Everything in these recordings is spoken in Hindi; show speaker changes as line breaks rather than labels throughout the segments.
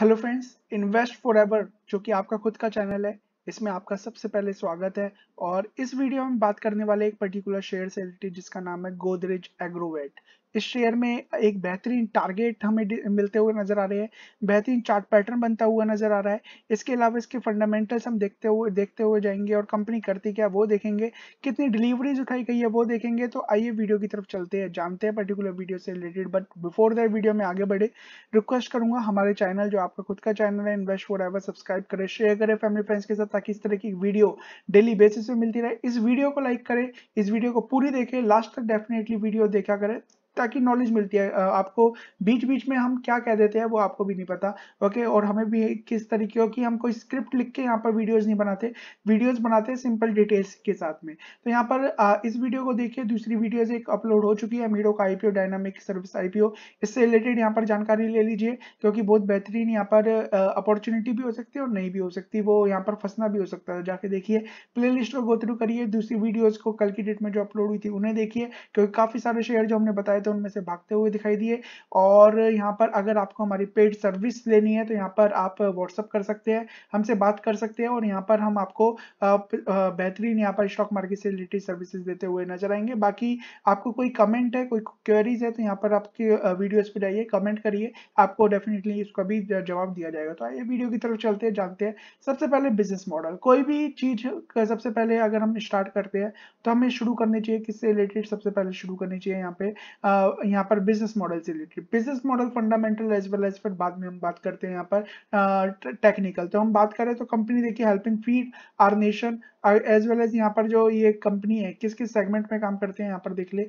hello friends invest for ever जो कि आपका खुद का चैनल है इसमें आपका सबसे पहले स्वागत है और इस वीडियो में बात करने वाले एक पर्टिकुलर शेयर से रिलेटेड जिसका नाम है गोदरेज एग्रोवेट इस शेयर में एक बेहतरीन टारगेट हमें मिलते हुए नजर आ रहे हैं बेहतरीन चार्ट पैटर्न बनता हुआ नजर आ रहा है इसके अलावा इसके फंडामेंटल्स हम देखते हुए देखते हुए जाएंगे और कंपनी करती क्या वो देखेंगे कितनी डिलीवरीज उठाई गई है वो देखेंगे तो आइए वीडियो की तरफ चलते हैं जानते हैं पर्टिकुलर वीडियो से related but before that video में आगे बढ़े रिक्वेस्ट करूंगा हमारे चैनल जो आपका खुद का चैनल है इन्वेस्ट फॉर एवर सब्सक्राइब करें शेयर करें फैमिली फ्रेंड्स के साथ ताकि इस तरह की वीडियो डेली बेसिस पे मिलती रहे इस वीडियो को लाइक करें इस वीडियो को पूरी देखें लास्ट तक डेफिनेटली वीडियो देखा करें एक्स्ट्रा की नॉलेज मिलती है आपको बीच बीच में हम क्या कह देते हैं वो आपको भी नहीं पता ओके और हमें भी किस तरीके हो कि हम कोई स्क्रिप्ट लिख के यहाँ पर वीडियोज नहीं बनाते वीडियोज बनाते हैं सिंपल डिटेल्स के साथ में तो यहाँ पर इस वीडियो को देखिए दूसरी वीडियोज एक अपलोड हो चुकी है मीडो का आईपीओ डायनामिक सर्विस आईपीओ इससे रिलेटेड यहाँ पर जानकारी ले लीजिए क्योंकि बहुत बेहतरीन यहाँ पर अपॉर्चुनिटी भी हो सकती है और नहीं भी हो सकती वो यहाँ पर फंसना भी हो सकता है जाके देखिए प्ले लिस्ट को गो थ्रू करिए दूसरी वीडियोज को कल की डेट में जो अपलोड हुई थी उन्हें देखिए क्योंकि काफी सारे शेयर जो हमने बताए थे तो थे उनमें से भागते हुए दिखाई दिए और यहाँ पर अगर आपको हमारी पेड सर्विस लेनी है तो यहाँ पर आप व्हाट्सअप कर सकते हैं हमसे बात कर सकते हैं और यहाँ पर हम आपको बेहतरीन यहाँ पर स्टॉक मार्केट से रिलेटेड सर्विसेज देते हुए नजर आएंगे बाकी आपको कोई कमेंट है कोई क्वेरीज है तो यहाँ पर आपकी वीडियोज पर जाइए कमेंट करिए आपको डेफिनेटली उसका भी जवाब दिया जाएगा तो आइए वीडियो की तरफ चलते हैं जानते हैं सबसे पहले बिजनेस मॉडल कोई भी चीज सबसे पहले अगर हम स्टार्ट करते हैं तो हमें शुरू करनी चाहिए किससे रिलेटेड सबसे पहले शुरू करनी चाहिए यहाँ पे यहाँ पर बिजनेस मॉडल से related business model fundamental as well as फिर बाद में हम बात करते हैं यहाँ पर टेक्निकल तो हम बात करें तो कंपनी देखिए helping feed our nation as well as यहाँ पर जो ये कंपनी है किस किस सेगमेंट में काम करते हैं यहाँ पर देख ले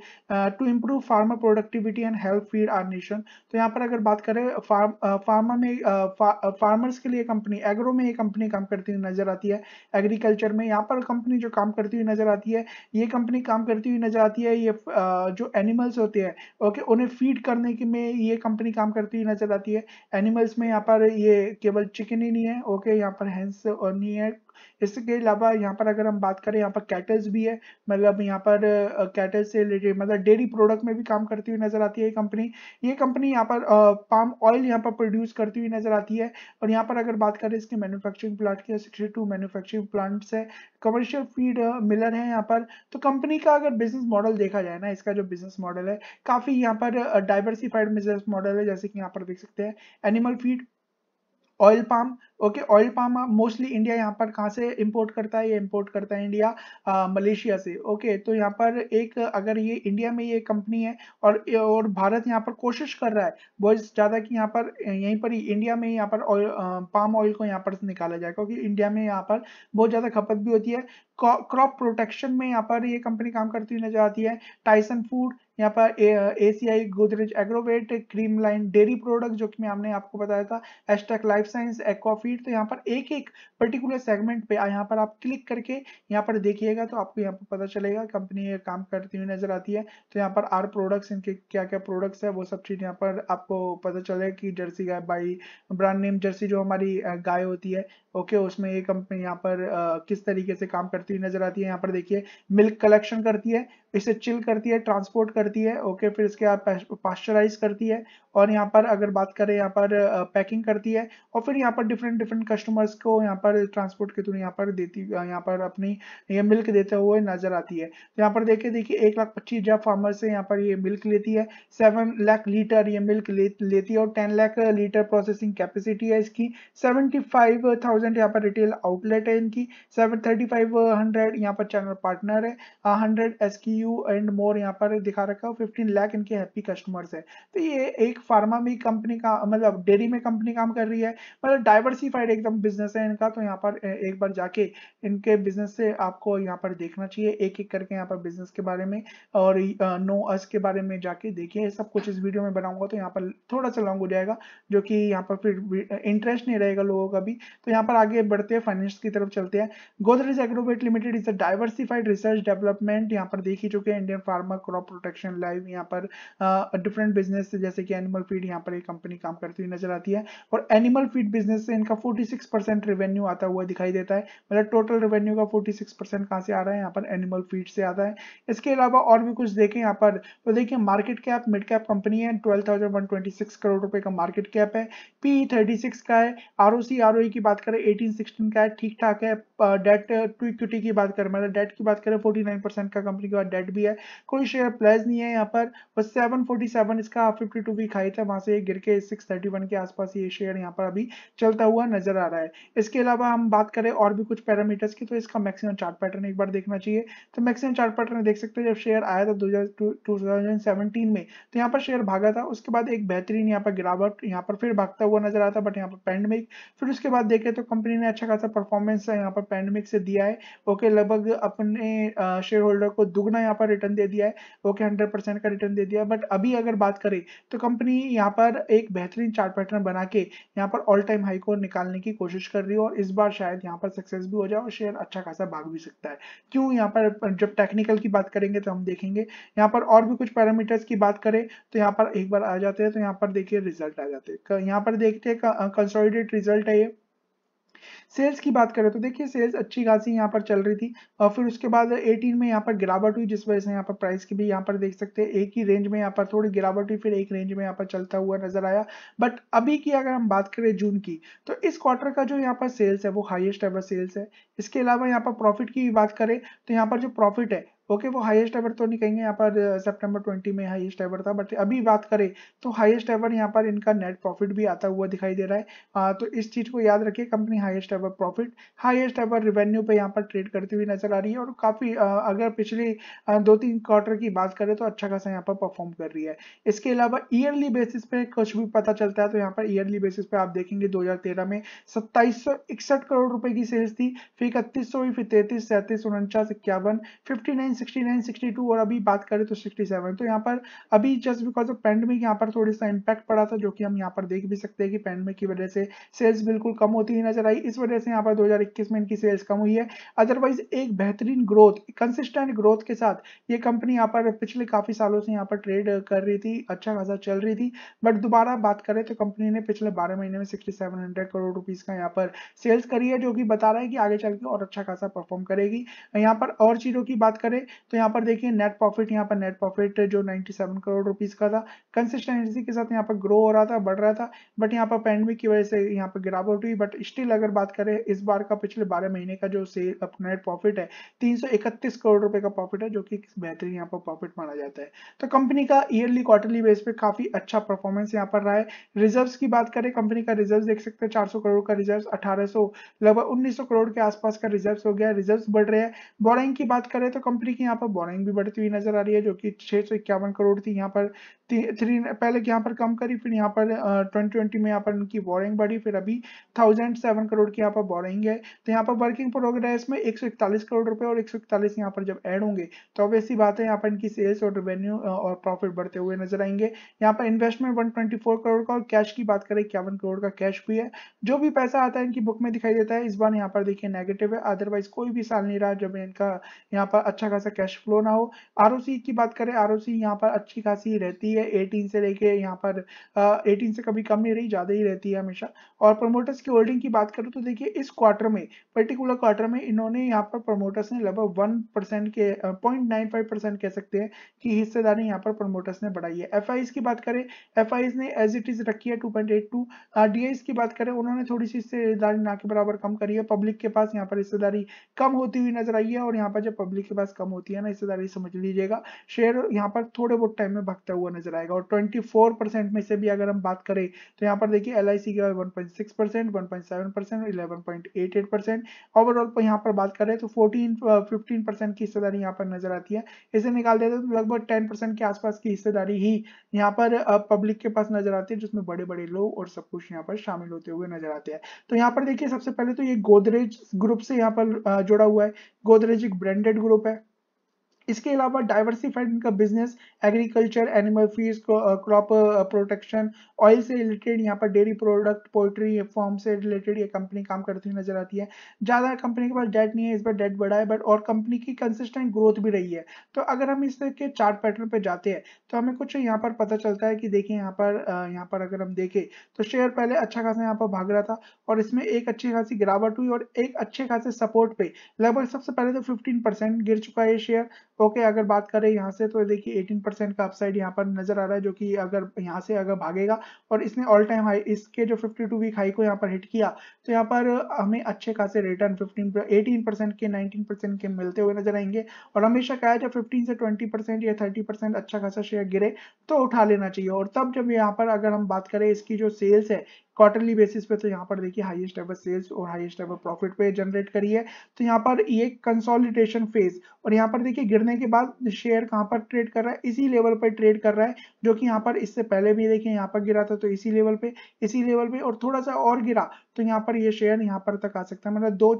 to improve farmer productivity and help feed our nation तो यहाँ पर अगर बात करें फार्म फार्मर में फार्मर्स के लिए कंपनी एग्रो में ये कंपनी काम करती हुई नजर आती है एग्रीकल्चर में यहाँ पर कंपनी जो काम करती हुई नजर आती है ये कंपनी काम करती हुई नजर आती है ये जो एनिमल्स होते हैं ओके उन्हें फीड करने के में ये कंपनी काम करती हुई नजर आती है एनिमल्स में यहाँ पर ये केवल चिकन ही नहीं है ओके यहाँ पर हैंस नहीं है इसके अलावा यहाँ पर अगर हम बात करें यहाँ पर कैटल्स भी है मतलब यहाँ पर कैटल से रिलेटेड मतलब डेयरी प्रोडक्ट में भी काम करती हुई नजर आती है ये कंपनी ये कंपनी यहाँ पर पाम ऑयल यहाँ पर प्रोड्यूस करती हुई नजर आती है और यहाँ पर अगर बात करें इसके मैन्युफैक्चरिंग प्लांट की सिक्सटी टू मैन्युफैक्चरिंग प्लांट है कमर्शियल फीड मिलर है यहाँ पर तो कंपनी का अगर बिजनेस मॉडल देखा जाए ना इसका जो बिजनेस मॉडल है काफी यहाँ पर डाइवर्सिफाइड बिजनेस मॉडल है जैसे कि यहाँ पर देख सकते हैं animal feed oil palm okay oil palm mostly India यहाँ पर कहाँ से इम्पोर्ट करता है ये इम्पोर्ट करता है इंडिया मलेशिया से ओके तो यहाँ पर एक अगर ये इंडिया में ये कंपनी है और और भारत यहाँ पर कोशिश कर रहा है बहुत ज़्यादा कि यहाँ पर यहीं पर ही इंडिया में यहाँ पर ऑयल पाम ऑयल को यहाँ पर निकाला जाए क्योंकि इंडिया में यहाँ पर बहुत ज़्यादा खपत भी होती है क्रॉप प्रोटेक्शन में यहाँ पर ये कंपनी काम करती हुई नजर आती है टाइसन फूड यहाँ पर A C I Godrej Agrovet cream line dairy product जो कि मैं हमने आपको बताया था Astec life science aqua feed तो यहाँ पर एक एक पर्टिकुलर सेगमेंट पे यहाँ पर आप क्लिक करके यहाँ पर देखिएगा तो आपको यहाँ पर पता चलेगा कंपनी काम करती हुई नजर आती है तो यहाँ पर आर प्रोडक्ट्स इनके क्या क्या प्रोडक्ट्स है वो सब चीज यहाँ पर आपको पता चलेगा कि जर्सी गाय बाई ब्रांड नेम जर्सी जो हमारी गाय होती है ओके उसमें ये कंपनी यहाँ पर आ, किस तरीके से काम करती हुई नजर आती है यहाँ पर देखिए मिल्क कलेक्शन करती है इसे चिल करती है ट्रांसपोर्ट करती है ओके फिर इसके बाद पास्चराइज करती है और यहाँ पर अगर बात करें यहाँ पर पैकिंग करती है और फिर यहाँ पर डिफरेंट डिफरेंट कस्टमर्स को यहाँ पर ट्रांसपोर्ट के थ्रू यहाँ पर देती यहाँ पर अपनी ये मिल्क देते हुए नजर आती है तो यहाँ पर देखिए देखिए एक लाख पच्चीस हजार फार्मर से यहाँ पर ये मिल्क लेती है सेवन लाख लीटर ये मिल्क ले, लेती है और ten lakh litre processing capacity है इसकी सेवेंटी फाइव थाउजेंड यहाँ पर रिटेल आउटलेट है इनकी सेवन थर्टी फाइव हंड्रेड यहाँ पर चैनल पार्टनर है hundred S K U and more यहाँ पर दिखा रखा है फिफ्टीन लाख इनके हैप्पी कस्टमर्स है तो ये एक फार्मा में कंपनी का मतलब डेयरी में कंपनी काम कर रही है मतलब डाइवर्सी डाइवर्सिफाइड एकदम बिजनेस है इनका तो यहाँ पर एक बार जाके इनके बिजनेस से आपको यहाँ पर देखना चाहिए एक एक करके यहाँ पर बिजनेस के बारे में और नो अस के बारे में जाके देखिए सब कुछ इस वीडियो में बनाऊंगा तो यहाँ पर थोड़ा सा लॉन्ग हो जाएगा जो कि यहाँ पर फिर इंटरेस्ट नहीं रहेगा लोगों का भी तो यहाँ पर आगे बढ़ते हैं फाइनेंस की तरफ चलते हैं Godrej Agrovet limited is a diversified research development यहाँ पर देख ही चुके हैं Indian pharma crop protection live यहाँ पर डिफरेंट बिजनेस जैसे कि एनिमल फीड यहाँ पर एक कंपनी काम करती हुई नजर आती है और एनिमल फीड बिजनेस से इनका का 46 परसेंट रेवेन्यू आता हुआ दिखाई देता है मतलब टोटल रेवेन्यू का 46 परसेंट कहाँ से आ रहा है यहाँ पर एनिमल फीड से आता है इसके अलावा और भी कुछ देखें यहाँ पर तो देखिए market cap mid cap company है ट्वेल्व करोड़ रुपए का मार्केट कैप है पी थर्टी का है आर ओ e की बात करें एटीन का है ठीक ठाक है डेट टू इक्विटी की बात करें मतलब डेट की बात करें फोर्टी का कंपनी के बाद डेट भी है कोई शेयर प्लेज नहीं है यहाँ पर बस सेवन इसका फिफ्टी टू वीक हाई था वहाँ से गिर के सिक्स के आसपास ये शेयर यहाँ पर अभी चलता हुआ हुआ नजर आ रहा है इसके अलावा हम बात करें और भी कुछ पैरामीटर्स की तो इसका मैक्सिमम चार्ट पैटर्न एक बार देखना चाहिए तो मैक्सिमम चार्ट पैटर्न देख सकते हैं जब शेयर आया था टू में तो यहाँ पर शेयर भागा था उसके बाद एक बेहतरीन यहाँ पर गिरावट यहाँ पर फिर भागता हुआ नजर आता बट यहाँ पर पैंडमिक फिर उसके बाद देखे तो कंपनी ने अच्छा खासा परफॉर्मेंस यहाँ पर पैंडमिक से दिया है ओके लगभग अपने शेयर होल्डर को दुगना यहाँ पर रिटर्न दे दिया है ओके हंड्रेड का रिटर्न दे दिया बट अभी अगर बात करें तो कंपनी यहाँ पर एक बेहतरीन चार्ट पैटर्न बना के यहाँ पर ऑल टाइम हाई को निकालने की कोशिश कर रही हो और इस बार शायद यहाँ पर सक्सेस भी हो जाए और शेयर अच्छा खासा भाग भी सकता है क्यों यहाँ पर जब टेक्निकल की बात करेंगे तो हम देखेंगे यहाँ पर और भी कुछ पैरामीटर्स की बात करें तो यहाँ पर एक बार आ जाते हैं तो यहाँ पर देखिए रिजल्ट आ जाते हैं यहाँ पर देखते हैं कंसोलिडेट रिजल्ट है ये सेल्स की बात करें तो देखिए सेल्स अच्छी खासी यहाँ पर चल रही थी और फिर उसके बाद 18 में यहाँ पर गिरावट हुई जिस वजह से यहाँ पर प्राइस की भी यहाँ पर देख सकते हैं एक ही रेंज में यहाँ पर थोड़ी गिरावट हुई फिर एक रेंज में यहाँ पर चलता हुआ नजर आया बट अभी की अगर हम बात करें जून की तो इस क्वार्टर का जो यहाँ पर सेल्स है वो हाइएस्ट एवर सेल्स है इसके अलावा यहाँ पर प्रॉफिट की बात करें तो यहाँ पर जो प्रॉफिट है ओके वो हाईएस्ट एवर तो नहीं कहेंगे यहाँ पर सितंबर uh, 20 में हाईएस्ट एवर था बट अभी बात करें तो हाईएस्ट एवर यहाँ पर इनका नेट प्रॉफिट भी आता हुआ दिखाई दे रहा है आ, uh, तो इस चीज़ को याद रखिए company highest ever profit highest ever revenue पे यहाँ पर ट्रेड करती हुई नजर आ रही है और काफ़ी uh, अगर पिछले दो तीन क्वार्टर की बात करें तो अच्छा खासा यहाँ पर परफॉर्म कर रही है इसके अलावा ईयरली बेसिस पे कुछ भी पता चलता है तो यहाँ पर ईयरली बेसिस पे आप देखेंगे दो में सत्ताईस करोड़ रुपए की सेल्स थी फिर इकतीस सौ फिर तैतीस सैंतीस उनचास इक्यावन फिफ्टी नाइन 69, 62 और अभी बात करें तो 67 तो यहाँ पर अभी जस्ट बिकॉज ऑफ पैंडमिक यहाँ पर थोड़ी सा इंपैक्ट पड़ा था जो कि हम यहाँ पर देख भी सकते हैं कि पैंडमिक की वजह से सेल्स बिल्कुल कम होती ही नजर आई इस वजह से यहाँ पर 2021 में इनकी सेल्स कम हुई है अदरवाइज एक बेहतरीन ग्रोथ कंसिस्टेंट ग्रोथ के साथ ये कंपनी यहाँ पर पिछले काफी सालों से यहाँ पर ट्रेड कर रही थी अच्छा खासा चल रही थी बट दोबारा बात करें तो कंपनी ने पिछले बारह महीने में सिक्सटी करोड़ रुपीज का यहाँ पर सेल्स करी है जो कि बता रहा है कि आगे चल के और अच्छा खासा परफॉर्म करेगी यहाँ पर और चीजों की बात करें तो यहाँ पर देखिए नेट प्रॉफिट यहाँ पर नेट प्रॉफिट जो 97 करोड़ रुपीज का था कंसिस्टेंसी के साथ यहाँ पर ग्रो हो रहा था बढ़ रहा था बट यहाँ पर पैंडमिक की वजह से यहाँ पर गिरावट हुई बट स्टिल अगर बात करें इस बार का पिछले बारह महीने का जो सेल नेट प्रॉफिट है तीन करोड़ रुपए का प्रॉफिट है जो कि बेहतरीन यहाँ पर प्रॉफिट माना जाता है तो कंपनी का ईयरली क्वार्टरली बेस पे काफी अच्छा परफॉर्मेंस यहाँ पर रहा है रिजर्व की बात करें कंपनी का रिजर्व देख सकते हैं चार करोड़ का रिजर्व अठारह लगभग उन्नीस करोड़ के आसपास का रिजर्व हो गया रिजर्व बढ़ रहे हैं बोरिंग की बात करें तो कंपनी कंपनी की यहाँ पर बोरिंग भी बढ़ती हुई नजर आ रही है जो कि छह सौ इक्यावन करोड़ थी यहाँ पर थ्री पहले यहाँ पर कम करी फिर यहाँ पर ट्वेंटी ट्वेंटी में यहाँ पर इनकी बोरिंग बढ़ी फिर अभी थाउजेंड सेवन करोड़ की यहाँ पर बोरिंग है तो यहाँ पर वर्किंग प्रोग्रेस में एक सौ इकतालीस करोड़ रुपए और एक सौ इकतालीस यहाँ पर जब एड होंगे तो अब ऐसी बात है यहाँ पर इनकी सेल्स और रेवेन्यू और प्रॉफिट बढ़ते हुए नजर आएंगे यहाँ पर investment one twenty four crore का और कैश की बात करें इक्यावन करोड़ का कैश भी है जो भी पैसा आता है इनकी बुक में दिखाई देता है इस बार यहाँ पर देखिए नेगेटिव है अदरवाइज कोई भी साल नहीं रहा जब इनका यहाँ पर अच्छा खासा कैश फ्लो ना हो आर की बात करें आर यहाँ पर अच्छी खासी रहती है एटीन से लेके यहाँ पर एटीन से कभी कम नहीं रही ज़्यादा ही रहती है हमेशा और प्रमोटर्स की होल्डिंग की बात करूँ तो देखिए इस क्वार्टर में पर्टिकुलर क्वार्टर में इन्होंने यहाँ पर प्रमोटर्स ने लगभग वन के पॉइंट कह सकते हैं कि हिस्सेदारी यहाँ पर प्रमोटर्स ने बढ़ाई है एफ की बात करें एफ ने एज इट इज़ रखी है टू पॉइंट की बात करें उन्होंने थोड़ी सी हिस्सेदारी ना के बराबर कम करी है पब्लिक के पास यहाँ पर हिस्सेदारी कम होती हुई नजर आई है और यहाँ पर जब पब्लिक के पास कम कम होती है ना हिस्सेदारी समझ लीजिएगा शेयर यहाँ पर थोड़े बहुत टाइम में भागता हुआ नजर आएगा और 24 परसेंट में से भी अगर हम बात करें तो यहाँ पर देखिए एल आई सी के one point six percent one point seven percent eleven point eight eight percent overall पर यहाँ पर बात करें तो फोर्टीन फिफ्टीन परसेंट की हिस्सेदारी यहाँ पर नजर आती है इसे निकाल देते तो लगभग टेन परसेंट के आसपास की हिस्सेदारी ही यहाँ पर पब्लिक के पास नजर आती है जिसमें बड़े बड़े लोग और सब कुछ यहाँ पर शामिल होते हुए नजर आते हैं तो यहाँ पर देखिए सबसे पहले तो ये गोदरेज ग्रुप से यहाँ पर जुड़ा हुआ है गोदरेज एक ब्रांडेड ग्रुप है इसके अलावा डाइवर्सिफाइड इनका business agriculture animal fees crop protection oil से रिलेटेड यहाँ पर डेयरी प्रोडक्ट पोल्ट्री फॉर्म से रिलेटेड ये कंपनी काम करती हुई नजर आती है ज़्यादा कंपनी के पास डेट नहीं है इस बार डेट बढ़ा है बट और कंपनी की कंसिस्टेंट ग्रोथ भी रही है तो अगर हम इस के चार्ट पैटर्न पर जाते हैं तो हमें कुछ यहाँ पर पता चलता है कि देखिए यहाँ पर uh, यहाँ पर अगर हम देखें तो शेयर पहले अच्छा खासा यहाँ पर भाग रहा था और इसमें एक अच्छी खासी गिरावट हुई और एक अच्छे खासे सपोर्ट पे लगभग सबसे पहले तो फिफ्टीन परसेंट गिर चुका है शेयर ओके अगर बात करें यहाँ से तो देखिए 18 परसेंट का अपसाइड यहाँ पर नजर आ रहा है जो कि अगर यहाँ से अगर भागेगा और इसने ऑल टाइम हाई इसके जो 52 वीक हाई को यहाँ पर हिट किया तो यहाँ पर हमें अच्छे खासे रिटर्न 15 18 परसेंट के 19 परसेंट के मिलते हुए नजर आएंगे और हमेशा कहा जब फिफ्टीन से ट्वेंटी या थर्टी अच्छा खासा शेयर गिरे तो उठा लेना चाहिए और तब जब यहाँ पर अगर हम बात करें इसकी जो सेल्स है क्वार्टरली बेसिस पे तो यहाँ पर देखिए हाईएस्ट एवर सेल्स और हाईएस्ट एवर प्रॉफिट पे जनरेट करी है तो यहाँ पर ये कंसोलिडेशन फेज और यहाँ पर देखिए गिरने के बाद शेयर कहाँ पर ट्रेड कर रहा है इसी लेवल पर ट्रेड कर रहा है जो कि यहाँ पर इससे पहले भी देखिए यहाँ पर गिरा था तो इसी लेवल पे इसी लेवल पे और थोड़ा सा और गिरा तो यहाँ पर ये शेयर यहाँ पर तक आ सकता है मतलब दो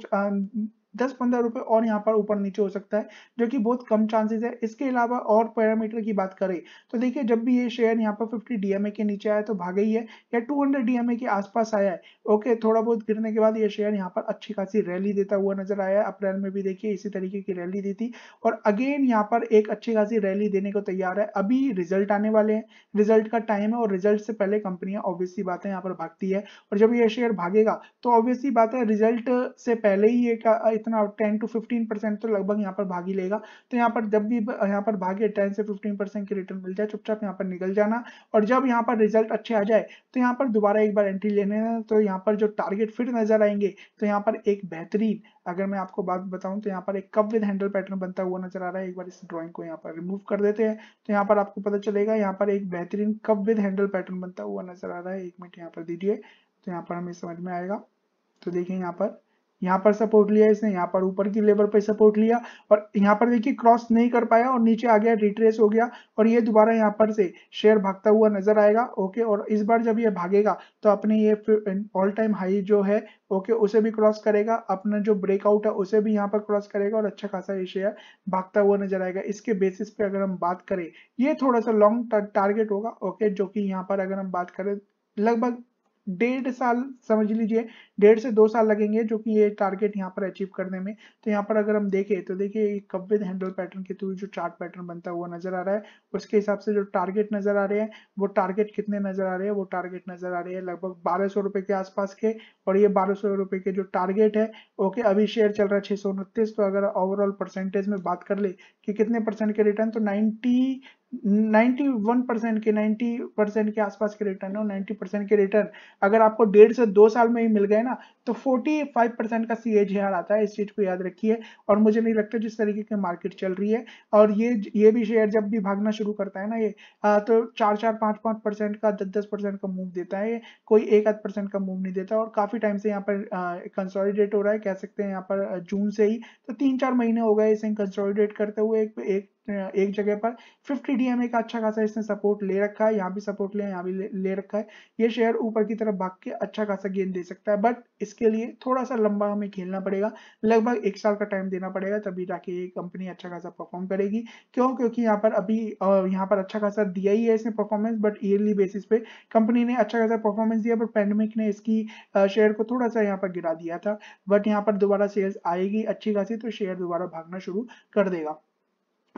दस पंद्रह रुपए और यहाँ पर ऊपर नीचे हो सकता है जो कि बहुत कम चांसेस है इसके अलावा और पैरामीटर की बात करें तो देखिए जब भी ये शेयर यहाँ पर 50 डीएमए के नीचे आया तो भागा ही है या 200 डीएमए के आसपास आया है ओके थोड़ा बहुत गिरने के बाद ये शेयर यहाँ पर अच्छी खासी रैली देता हुआ नजर आया अप्रैल में भी देखिए इसी तरीके की रैली दी थी और अगेन यहाँ पर एक अच्छी खासी रैली देने को तैयार है अभी रिजल्ट आने वाले हैं रिजल्ट का टाइम है और रिजल्ट से पहले कंपनियां ऑब्वियसली बातें यहाँ पर भागती है और जब ये शेयर भागेगा तो ऑब्वियसली बात है रिजल्ट से पहले ही ये इतना टेन टू फिफ्टीन परसेंट तो लगभग यहाँ पर भागी लेगा तो यहाँ पर जब भी यहाँ पर भागे टेन से फिफ्टीन परसेंट की रिटर्न मिल जाए चुपचाप यहाँ पर निकल जाना और जब यहाँ पर रिजल्ट अच्छे आ जाए तो यहाँ पर दोबारा एक बार एंट्री लेने तो यहाँ पर जो टारगेट फिर नजर आएंगे तो यहाँ पर एक बेहतरीन अगर मैं आपको बात बताऊं तो यहाँ पर एक कप विद हैंडल पैटर्न बनता हुआ नजर आ रहा है एक बार इस ड्राइंग को यहाँ पर रिमूव कर देते हैं तो यहाँ पर आपको पता चलेगा यहाँ पर एक बेहतरीन कप विद हैंडल पैटर्न बनता हुआ नजर आ रहा है एक मिनट यहाँ पर दीजिए तो यहाँ पर हमें समझ में आएगा तो देखिए यहाँ पर यहाँ पर सपोर्ट लिया इसने यहाँ पर ऊपर की लेवल पे सपोर्ट लिया और यहाँ पर देखिए क्रॉस नहीं कर पाया और नीचे आ गया रिट्रेस हो गया और ये दोबारा यहाँ पर से शेयर भागता हुआ नजर आएगा ओके और इस बार जब ये भागेगा तो अपने ये ऑल टाइम हाई जो है ओके उसे भी क्रॉस करेगा अपना जो ब्रेकआउट है उसे भी यहाँ पर क्रॉस करेगा और अच्छा खासा ये शेयर भागता हुआ नजर आएगा इसके बेसिस पे अगर हम बात करें ये थोड़ा सा लॉन्ग टारगेट होगा ओके जो कि यहाँ पर अगर हम बात करें लगभग डेढ़ साल समझ लीजिए डेढ़ से दो साल लगेंगे जो कि ये टारगेट यहाँ पर अचीव करने में तो यहाँ पर अगर हम देखें तो देखिए कब विद हैंडल पैटर्न के थ्रू जो चार्ट पैटर्न बनता हुआ नजर आ रहा है उसके हिसाब से जो टारगेट नजर आ रहे हैं वो टारगेट कितने नजर आ रहे हैं वो टारगेट नजर आ रहे हैं लगभग बारह सौ रुपए के आसपास के और ये बारह सौ रुपए के जो टारगेट है ओके अभी शेयर चल रहा है छह सौ उनतीस तो अगर ओवरऑल परसेंटेज में बात कर ले कि कितने परसेंट के रिटर्न तो नाइनटी 91 के 90 के आसपास के रिटर्न हो 90 के रिटर्न अगर आपको डेढ़ से दो साल में ही मिल गए ना तो 45 का सी एच आता है इस चीज़ को याद रखिए और मुझे नहीं लगता जिस तरीके की मार्केट चल रही है और ये ये भी शेयर जब भी भागना शुरू करता है ना ये आ, तो चार चार पांच पांच परसेंट का दस दस परसेंट का मूव देता है ये कोई एक आध परसेंट का मूव नहीं देता और काफ़ी टाइम से यहाँ पर कंसोलिडेट हो रहा है कह सकते हैं यहाँ पर जून से ही तो तीन चार महीने हो गए इसे कंसोलिडेट करते हुए एक एक जगह पर 50 डीएमए का अच्छा खासा इसने सपोर्ट ले रखा है यहाँ भी सपोर्ट लिया यहाँ भी ले, ले रखा है ये शेयर ऊपर की तरफ भाग के अच्छा खासा गेन दे सकता है बट इसके लिए थोड़ा सा लंबा हमें खेलना पड़ेगा लगभग एक साल का टाइम देना पड़ेगा तभी जाके ये कंपनी अच्छा खासा परफॉर्म करेगी क्यों क्योंकि यहाँ पर अभी यहाँ पर अच्छा खासा दिया ही है इसने परफॉर्मेंस बट ईयरली बेसिस पे कंपनी ने अच्छा खासा परफॉर्मेंस दिया बट पेंडेमिक ने इसकी शेयर को थोड़ा सा यहाँ पर गिरा दिया था बट यहाँ पर दोबारा सेल्स आएगी अच्छी खासी तो शेयर दोबारा भागना शुरू कर देगा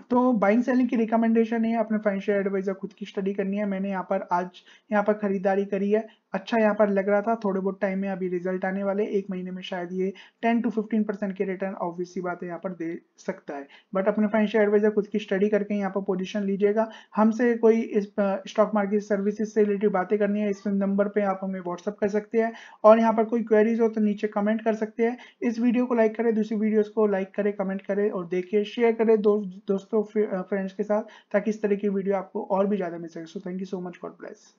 तो बाइंग सेलिंग की रिकमेंडेशन है अपने फाइनेंशियल एडवाइजर खुद की स्टडी करनी है मैंने यहाँ पर आज यहाँ पर खरीदारी करी है अच्छा यहाँ पर लग रहा था थोड़े बहुत टाइम में अभी रिजल्ट आने वाले एक महीने में शायद ये 10 टू 15 परसेंट के रिटर्न ऑब्वियसली बात है यहाँ पर दे सकता है बट अपने फाइनेंशियल एडवाइजर खुद की स्टडी करके यहाँ पर पोजीशन लीजिएगा हमसे कोई इस स्टॉक मार्केट सर्विसेज से रिलेटेड बातें करनी है इस नंबर पर आप हमें व्हाट्सअप कर सकते हैं और यहाँ पर कोई क्वेरीज हो तो नीचे कमेंट कर सकते हैं इस वीडियो को लाइक करें दूसरी वीडियोज को लाइक करें कमेंट करें और देखिए शेयर करें दो, दोस्तों फ्रेंड्स के साथ ताकि इस तरह की वीडियो आपको और भी ज़्यादा मिल सके so thank you so much God bless